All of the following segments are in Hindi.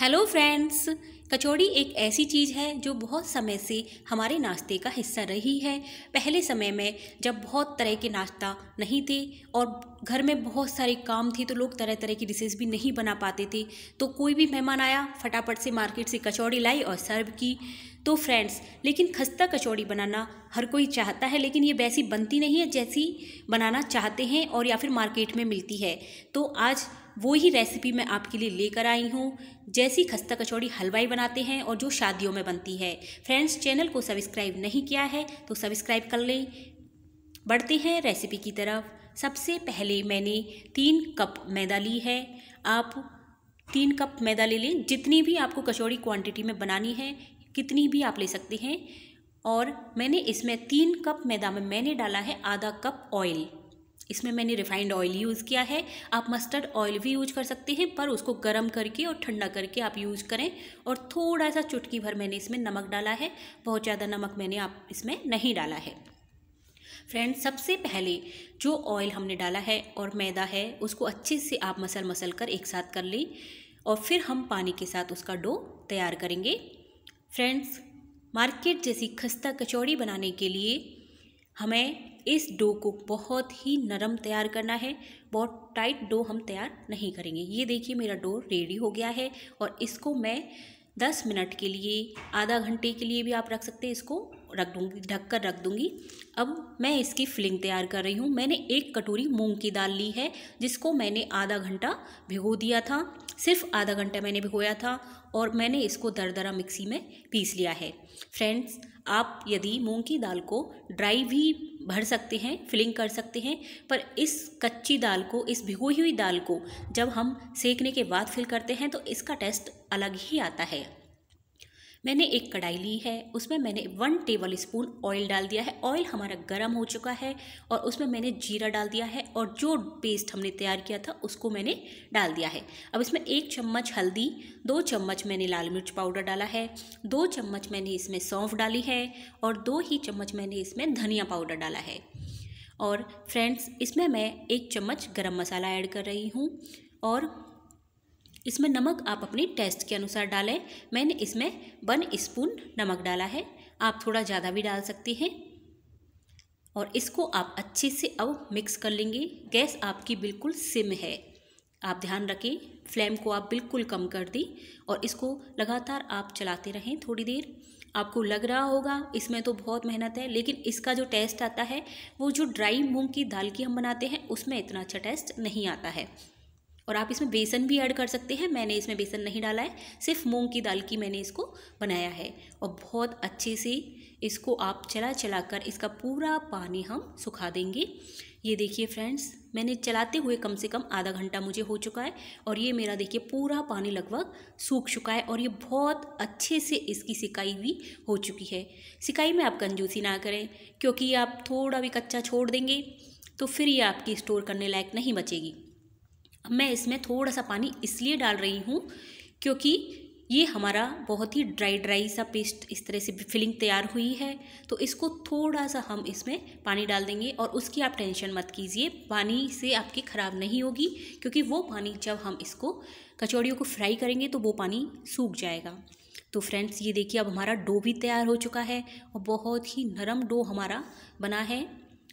हेलो फ्रेंड्स कचौड़ी एक ऐसी चीज़ है जो बहुत समय से हमारे नाश्ते का हिस्सा रही है पहले समय में जब बहुत तरह के नाश्ता नहीं थे और घर में बहुत सारे काम थे तो लोग तरह तरह की डिशेज भी नहीं बना पाते थे तो कोई भी मेहमान आया फटाफट से मार्केट से कचौड़ी लाई और सर्व की तो फ्रेंड्स लेकिन खस्ता कचौड़ी बनाना हर कोई चाहता है लेकिन ये वैसी बनती नहीं है जैसी बनाना चाहते हैं और या फिर मार्केट में मिलती है तो आज वो ही रेसिपी मैं आपके लिए लेकर आई हूँ जैसी खस्ता कचौड़ी हलवाई बनाते हैं और जो शादियों में बनती है फ्रेंड्स चैनल को सब्सक्राइब नहीं किया है तो सब्सक्राइब कर लें बढ़ते हैं रेसिपी की तरफ सबसे पहले मैंने तीन कप मैदा ली है आप तीन कप मैदा ले लें जितनी भी आपको कचौड़ी क्वांटिटी में बनानी है कितनी भी आप ले सकते हैं और मैंने इसमें तीन कप मैदा में मैंने डाला है आधा कप ऑयल इसमें मैंने रिफाइंड ऑयल यूज़ किया है आप मस्टर्ड ऑयल भी यूज कर सकते हैं पर उसको गर्म करके और ठंडा करके आप यूज करें और थोड़ा सा चुटकी भर मैंने इसमें नमक डाला है बहुत ज़्यादा नमक मैंने आप इसमें नहीं डाला है फ्रेंड्स सबसे पहले जो ऑयल हमने डाला है और मैदा है उसको अच्छे से आप मसल मसल कर एक साथ कर लें और फिर हम पानी के साथ उसका डो तैयार करेंगे फ्रेंड्स मार्केट जैसी खस्ता कचौड़ी बनाने के लिए हमें इस डो को बहुत ही नरम तैयार करना है बहुत टाइट डो हम तैयार नहीं करेंगे ये देखिए मेरा डो रेडी हो गया है और इसको मैं दस मिनट के लिए आधा घंटे के लिए भी आप रख सकते हैं इसको रख दूँगी ढक कर रख दूँगी अब मैं इसकी फिलिंग तैयार कर रही हूँ मैंने एक कटोरी मूंग की दाल ली है जिसको मैंने आधा घंटा भिगो दिया था सिर्फ आधा घंटा मैंने भिगोया था और मैंने इसको दरदरा मिक्सी में पीस लिया है फ्रेंड्स आप यदि मूंग की दाल को ड्राई भी भर सकते हैं फिलिंग कर सकते हैं पर इस कच्ची दाल को इस भिगोई हुई दाल को जब हम सेकने के बाद फिल करते हैं तो इसका टेस्ट अलग ही आता है मैंने एक कढ़ाई ली है उसमें मैंने वन टेबल स्पून ऑयल डाल दिया है ऑयल हमारा गर्म हो चुका है और उसमें मैंने जीरा डाल दिया है और जो पेस्ट हमने तैयार किया था उसको मैंने डाल दिया है अब इसमें एक चम्मच हल्दी दो चम्मच मैंने लाल मिर्च पाउडर डाला है दो चम्मच मैंने इसमें सौंफ डाली है और दो ही चम्मच मैंने इसमें धनिया पाउडर डाला है और फ्रेंड्स इसमें मैं एक चम्मच गरम मसाला ऐड कर रही हूँ और इसमें नमक आप अपने टेस्ट के अनुसार डालें मैंने इसमें वन स्पून नमक डाला है आप थोड़ा ज़्यादा भी डाल सकती हैं और इसको आप अच्छे से अब मिक्स कर लेंगे गैस आपकी बिल्कुल सिम है आप ध्यान रखें फ्लेम को आप बिल्कुल कम कर दी और इसको लगातार आप चलाते रहें थोड़ी देर आपको लग रहा होगा इसमें तो बहुत मेहनत है लेकिन इसका जो टेस्ट आता है वो जो ड्राई मूंग की दाल की हम बनाते हैं उसमें इतना अच्छा टेस्ट नहीं आता है और आप इसमें बेसन भी ऐड कर सकते हैं मैंने इसमें बेसन नहीं डाला है सिर्फ मूंग की दाल की मैंने इसको बनाया है और बहुत अच्छे से इसको आप चला चला कर इसका पूरा पानी हम सुखा देंगे ये देखिए फ्रेंड्स मैंने चलाते हुए कम से कम आधा घंटा मुझे हो चुका है और ये मेरा देखिए पूरा पानी लगभग सूख चुका है और ये बहुत अच्छे से इसकी सिकाई भी हो चुकी है सिकाई में आप कंजूसी ना करें क्योंकि आप थोड़ा भी कच्चा छोड़ देंगे तो फिर ये आपकी स्टोर करने लायक नहीं बचेगी मैं इसमें थोड़ा सा पानी इसलिए डाल रही हूँ क्योंकि ये हमारा बहुत ही ड्राई ड्राई सा पेस्ट इस तरह से फिलिंग तैयार हुई है तो इसको थोड़ा सा हम इसमें पानी डाल देंगे और उसकी आप टेंशन मत कीजिए पानी से आपकी ख़राब नहीं होगी क्योंकि वो पानी जब हम इसको कचौड़ियों को फ्राई करेंगे तो वो पानी सूख जाएगा तो फ्रेंड्स ये देखिए अब हमारा डो भी तैयार हो चुका है और बहुत ही नरम डो हमारा बना है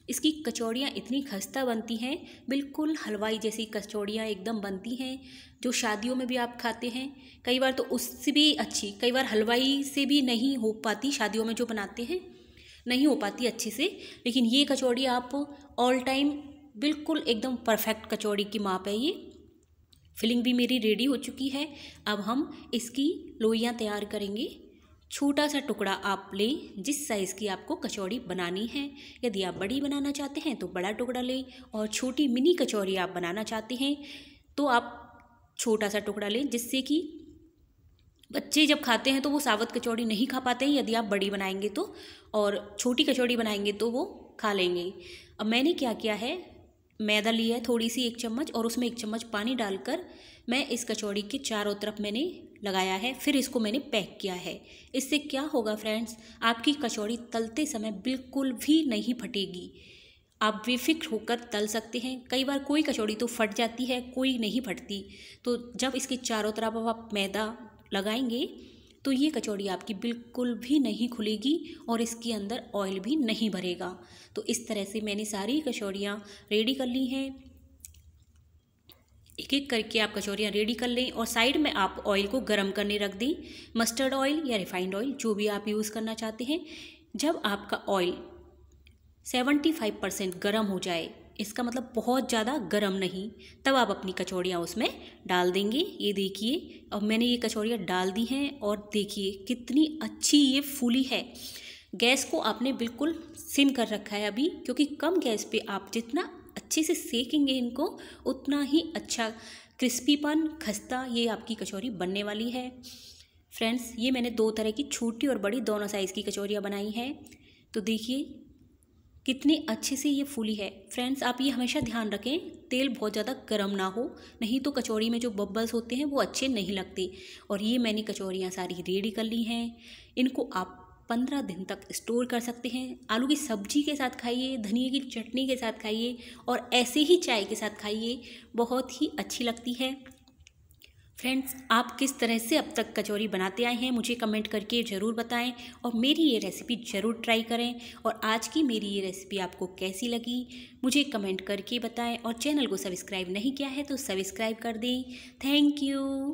इसकी कचौड़ियाँ इतनी खस्ता बनती हैं बिल्कुल हलवाई जैसी कचौड़ियाँ एकदम बनती हैं जो शादियों में भी आप खाते हैं कई बार तो उससे भी अच्छी कई बार हलवाई से भी नहीं हो पाती शादियों में जो बनाते हैं नहीं हो पाती अच्छे से लेकिन ये कचौड़ी आप ऑल टाइम बिल्कुल एकदम परफेक्ट कचौड़ी की माप है ये फिलिंग भी मेरी रेडी हो चुकी है अब हम इसकी लोइयाँ तैयार करेंगे छोटा सा टुकड़ा आप लें जिस साइज़ की आपको कचौड़ी बनानी है यदि आप बड़ी बनाना चाहते हैं तो बड़ा टुकड़ा लें और छोटी मिनी कचौड़ी आप बनाना चाहते हैं तो आप छोटा सा टुकड़ा लें जिससे कि बच्चे जब खाते हैं तो वो सावत कचौड़ी नहीं खा पाते हैं यदि आप बड़ी बनाएंगे तो और छोटी कचौड़ी बनाएंगे तो वो खा लेंगे अब मैंने क्या किया है मैदा लिया है थोड़ी सी एक चम्मच और उसमें एक चम्मच पानी डालकर मैं इस कचौड़ी के चारों तरफ मैंने लगाया है फिर इसको मैंने पैक किया है इससे क्या होगा फ्रेंड्स आपकी कचौड़ी तलते समय बिल्कुल भी नहीं फटेगी आप बेफिक्र होकर तल सकते हैं कई बार कोई कचौड़ी तो फट जाती है कोई नहीं फटती तो जब इसके चारों तरफ आप मैदा लगाएंगे तो ये कचौड़ी आपकी बिल्कुल भी नहीं खुलेगी और इसके अंदर ऑयल भी नहीं भरेगा तो इस तरह से मैंने सारी कचौड़ियाँ रेडी कर ली हैं एक एक करके आप कचौड़ियाँ रेडी कर लें और साइड में आप ऑयल को गर्म करने रख दें मस्टर्ड ऑयल या रिफाइंड ऑयल जो भी आप यूज़ करना चाहते हैं जब आपका ऑयल सेवेंटी फाइव परसेंट गर्म हो जाए इसका मतलब बहुत ज़्यादा गर्म नहीं तब आप अपनी कचौड़ियाँ उसमें डाल देंगे ये देखिए अब मैंने ये कचौड़ियाँ डाल दी हैं और देखिए कितनी अच्छी ये फूली है गैस को आपने बिल्कुल सिम कर रखा है अभी क्योंकि कम गैस पे आप जितना अच्छे से सेकेंगे इनको उतना ही अच्छा क्रिस्पीपन खस्ता ये आपकी कचौरी बनने वाली है फ्रेंड्स ये मैंने दो तरह की छोटी और बड़ी दोनों साइज़ की कचौरियाँ बनाई हैं तो देखिए कितनी अच्छे से ये फूली है फ्रेंड्स आप ये हमेशा ध्यान रखें तेल बहुत ज़्यादा गर्म ना हो नहीं तो कचौड़ी में जो बब्बल्स होते हैं वो अच्छे नहीं लगते और ये मैंने कचौड़ियाँ सारी रेडी कर ली हैं इनको आप पंद्रह दिन तक स्टोर कर सकते हैं आलू की सब्जी के साथ खाइए धनिए की चटनी के साथ खाइए और ऐसे ही चाय के साथ खाइए बहुत ही अच्छी लगती है फ्रेंड्स आप किस तरह से अब तक कचौरी बनाते आए हैं मुझे कमेंट करके ज़रूर बताएं और मेरी ये रेसिपी ज़रूर ट्राई करें और आज की मेरी ये रेसिपी आपको कैसी लगी मुझे कमेंट करके बताएं और चैनल को सब्सक्राइब नहीं किया है तो सब्सक्राइब कर दें थैंक यू